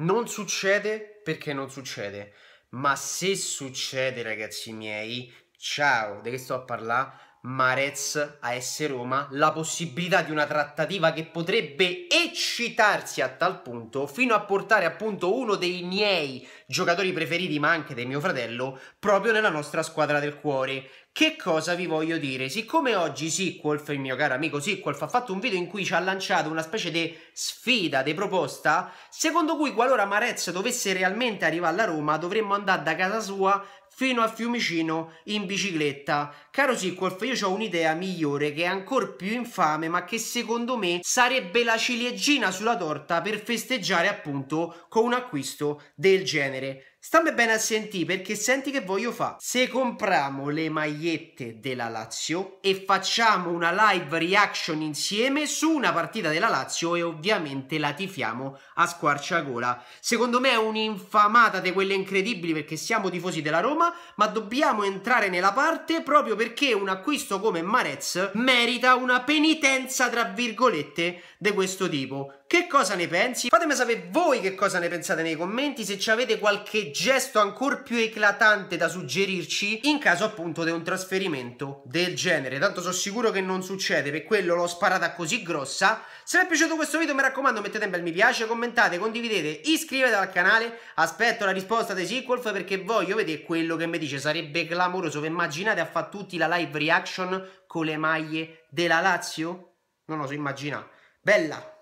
Non succede perché non succede. Ma se succede, ragazzi miei, ciao, di che sto a parlare? Marez AS Roma la possibilità di una trattativa che potrebbe eccitarsi a tal punto fino a portare appunto uno dei miei giocatori preferiti ma anche del mio fratello proprio nella nostra squadra del cuore. Che cosa vi voglio dire? Siccome oggi Sequolf, il mio caro amico Sequolf, ha fatto un video in cui ci ha lanciato una specie di sfida, di proposta, secondo cui qualora Marez dovesse realmente arrivare alla Roma dovremmo andare da casa sua fino a Fiumicino in bicicletta. Caro Siccolf, io ho un'idea migliore che è ancora più infame, ma che secondo me sarebbe la ciliegina sulla torta per festeggiare appunto con un acquisto del genere. Stammi bene a sentire perché senti che voglio fare. Se compriamo le magliette della Lazio e facciamo una live reaction insieme su una partita della Lazio e ovviamente la tifiamo a squarciagola. Secondo me è un'infamata di quelle incredibili perché siamo tifosi della Roma, ma dobbiamo entrare nella parte proprio perché un acquisto come Marez merita una penitenza tra virgolette di questo tipo. Che cosa ne pensi? Fatemi sapere voi che cosa ne pensate nei commenti, se ci avete qualche gesto ancora più eclatante da suggerirci in caso appunto di un trasferimento del genere. Tanto sono sicuro che non succede, per quello l'ho sparata così grossa. Se vi è piaciuto questo video mi raccomando mettete un bel mi piace, commentate, condividete, iscrivetevi al canale, aspetto la risposta dei sequel perché voglio vedere quello che mi dice, sarebbe clamoroso, vi immaginate a fare tutti la live reaction con le maglie della Lazio? Non lo so, immagina. Bella!